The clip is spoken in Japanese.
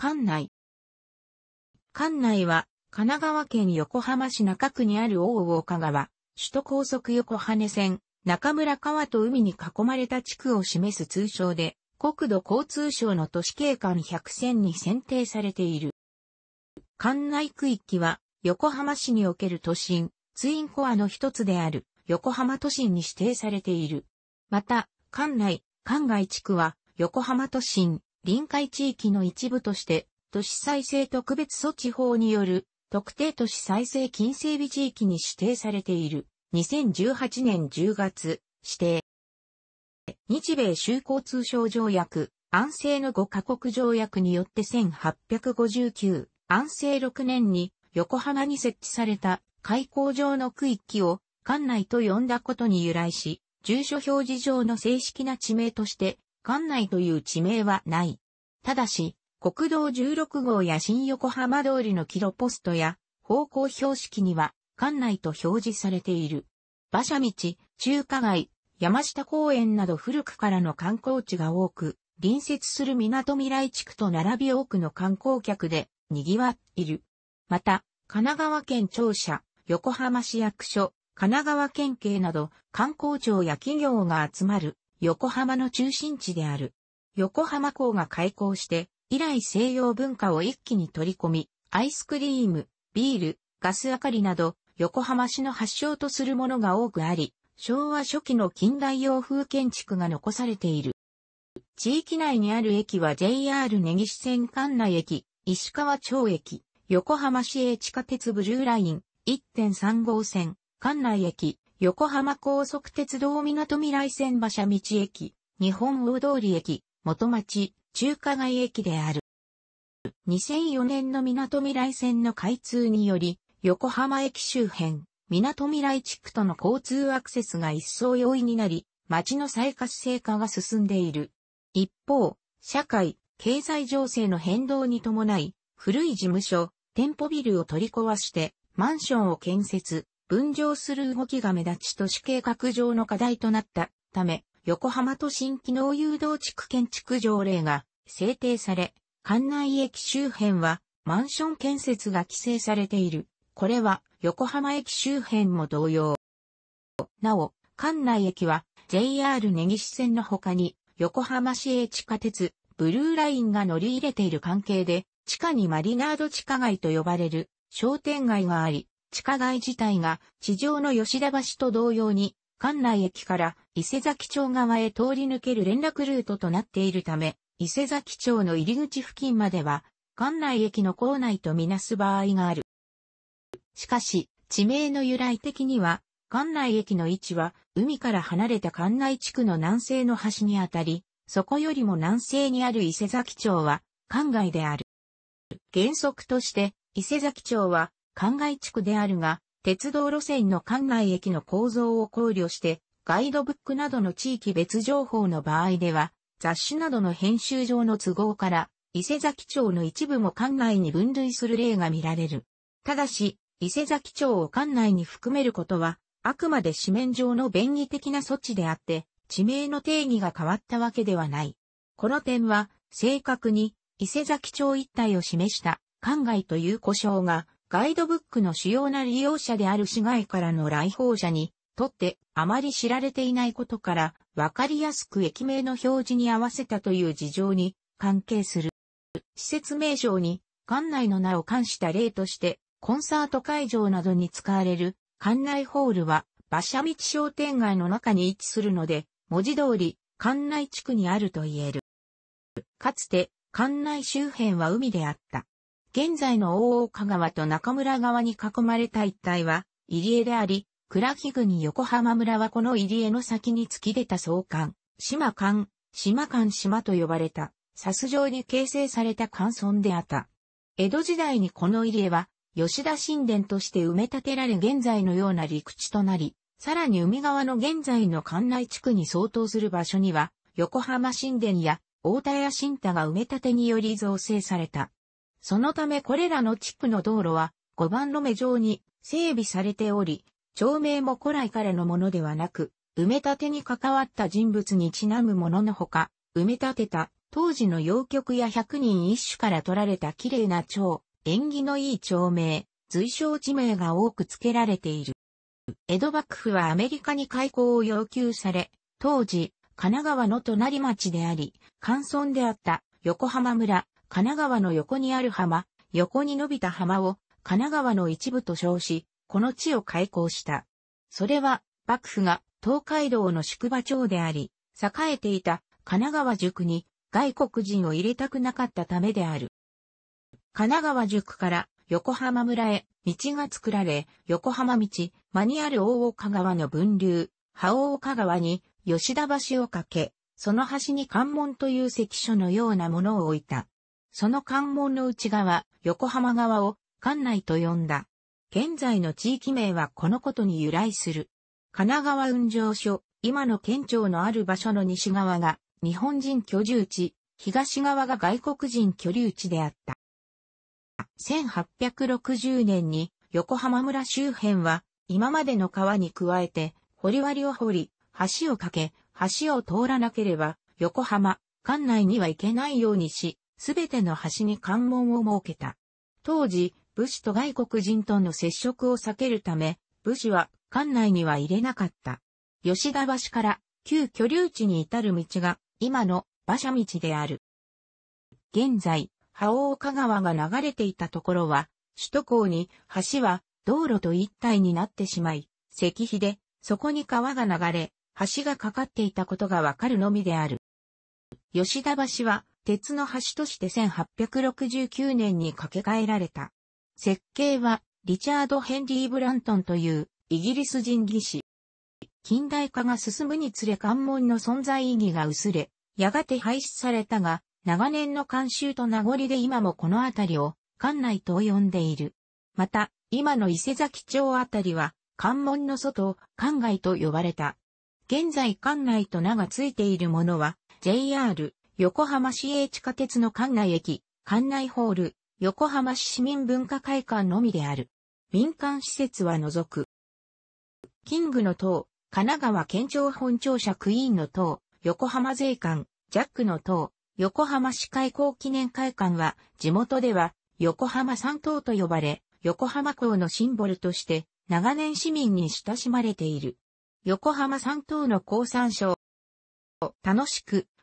館内。館内は、神奈川県横浜市中区にある大岡川、首都高速横羽線、中村川と海に囲まれた地区を示す通称で、国土交通省の都市景観100選に選定されている。館内区域は、横浜市における都心、ツインコアの一つである、横浜都心に指定されている。また、館内、館外地区は、横浜都心、臨海地域の一部として、都市再生特別措置法による特定都市再生金整備地域に指定されている2018年10月指定。日米州交通省条約、安政の5カ国条約によって1859、安政6年に横浜に設置された開港上の区域を管内と呼んだことに由来し、住所表示上の正式な地名として館内という地名はない。ただし、国道16号や新横浜通りのキロポストや方向標識には館内と表示されている。馬車道、中華街、山下公園など古くからの観光地が多く、隣接する港未来地区と並び多くの観光客で賑わっている。また、神奈川県庁舎、横浜市役所、神奈川県警など観光庁や企業が集まる横浜の中心地である。横浜港が開港して、以来西洋文化を一気に取り込み、アイスクリーム、ビール、ガス明かりなど、横浜市の発祥とするものが多くあり、昭和初期の近代洋風建築が残されている。地域内にある駅は JR 根岸線関内駅、石川町駅、横浜市営地下鉄ブルーライン、1.3号線、関内駅、横浜高速鉄道港未来線馬車道駅、日本大通り駅、元町、中華街駅である。2004年の港未来線の開通により、横浜駅周辺、港未来地区との交通アクセスが一層容易になり、街の再活性化が進んでいる。一方、社会、経済情勢の変動に伴い、古い事務所、店舗ビルを取り壊して、マンションを建設、分譲する動きが目立ち都市計画上の課題となったため、横浜都心機能誘導地区建築条例が制定され、館内駅周辺はマンション建設が規制されている。これは横浜駅周辺も同様。なお、館内駅は JR 根岸線の他に横浜市営地下鉄ブルーラインが乗り入れている関係で地下にマリナード地下街と呼ばれる商店街があり、地下街自体が地上の吉田橋と同様に、関内駅から伊勢崎町側へ通り抜ける連絡ルートとなっているため、伊勢崎町の入り口付近までは、関内駅の構内とみなす場合がある。しかし、地名の由来的には、関内駅の位置は、海から離れた関内地区の南西の端にあたり、そこよりも南西にある伊勢崎町は、関外である。原則として、伊勢崎町は、灌漑地区であるが、鉄道路線の関内駅の構造を考慮して、ガイドブックなどの地域別情報の場合では、雑誌などの編集上の都合から、伊勢崎町の一部も管内に分類する例が見られる。ただし、伊勢崎町を管内に含めることは、あくまで紙面上の便宜的な措置であって、地名の定義が変わったわけではない。この点は、正確に、伊勢崎町一帯を示した、管外という故障が、ガイドブックの主要な利用者である市外からの来訪者にとってあまり知られていないことからわかりやすく駅名の表示に合わせたという事情に関係する。施設名称に館内の名を冠した例としてコンサート会場などに使われる館内ホールは馬車道商店街の中に位置するので文字通り館内地区にあると言える。かつて館内周辺は海であった。現在の大岡川と中村川に囲まれた一帯は、入江であり、倉木郡横浜村はこの入江の先に突き出た総館、島間、島間島と呼ばれた、札ス状に形成された館村であった。江戸時代にこの入江は、吉田神殿として埋め立てられ現在のような陸地となり、さらに海側の現在の関内地区に相当する場所には、横浜神殿や大田屋新田が埋め立てにより造成された。そのためこれらの地区の道路は5番路目上に整備されており、町名も古来からのものではなく、埋め立てに関わった人物にちなむもののほか、埋め立てた当時の洋曲や百人一首から取られた綺麗な町、縁起のいい町名、随称地名が多く付けられている。江戸幕府はアメリカに開港を要求され、当時、神奈川の隣町であり、関村であった横浜村、神奈川の横にある浜、横に伸びた浜を神奈川の一部と称し、この地を開港した。それは、幕府が東海道の宿場町であり、栄えていた神奈川塾に外国人を入れたくなかったためである。神奈川塾から横浜村へ道が作られ、横浜道、間にある大岡川の分流、葉大岡川に吉田橋を架け、その橋に関門という関所のようなものを置いた。その関門の内側、横浜側を関内と呼んだ。現在の地域名はこのことに由来する。神奈川運上所、今の県庁のある場所の西側が日本人居住地、東側が外国人居留地であった。1860年に横浜村周辺は今までの川に加えて堀割を掘り、橋を架け、橋を通らなければ横浜、館内には行けないようにし、すべての橋に関門を設けた。当時、武士と外国人との接触を避けるため、武士は館内には入れなかった。吉田橋から旧居留地に至る道が今の馬車道である。現在、覇王香川が流れていたところは、首都高に橋は道路と一体になってしまい、石碑でそこに川が流れ、橋がかかっていたことがわかるのみである。吉田橋は鉄の橋として1869年に架け替えられた。設計は、リチャード・ヘンリー・ブラントンというイギリス人技師。近代化が進むにつれ関門の存在意義が薄れ、やがて廃止されたが、長年の慣習と名残で今もこの辺りを関内と呼んでいる。また、今の伊勢崎町辺りは、関門の外、関外と呼ばれた。現在関内と名がついているものは、JR、横浜市営地下鉄の館内駅、館内ホール、横浜市市民文化会館のみである。民間施設は除く。キングの塔、神奈川県庁本庁舎クイーンの塔、横浜税関、ジャックの塔、横浜市開港記念会館は、地元では、横浜三島と呼ばれ、横浜港のシンボルとして、長年市民に親しまれている。横浜三島の鉱山省。楽しく、